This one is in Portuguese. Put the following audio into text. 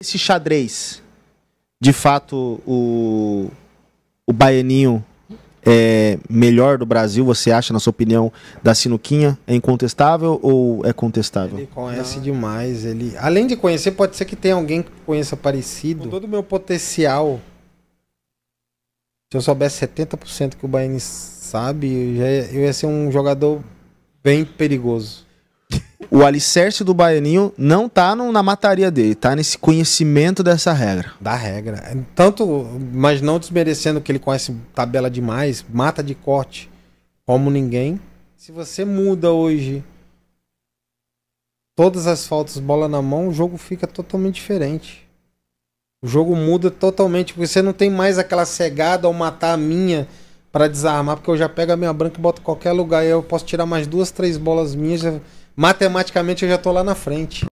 esse xadrez, de fato, o, o baianinho é melhor do Brasil, você acha, na sua opinião, da Sinuquinha? É incontestável ou é contestável? Ele conhece Não. demais. Ele, além de conhecer, pode ser que tenha alguém que conheça parecido. Com todo o meu potencial, se eu soubesse 70% que o Baiano sabe, eu, já, eu ia ser um jogador bem perigoso o alicerce do baianinho não tá no, na mataria dele, tá nesse conhecimento dessa regra. Da regra. É, tanto, mas não desmerecendo que ele conhece tabela demais, mata de corte como ninguém. Se você muda hoje todas as faltas, bola na mão, o jogo fica totalmente diferente. O jogo muda totalmente, porque você não tem mais aquela cegada ao matar a minha para desarmar, porque eu já pego a minha branca e boto em qualquer lugar. E eu posso tirar mais duas, três bolas minhas. Já matematicamente eu já estou lá na frente.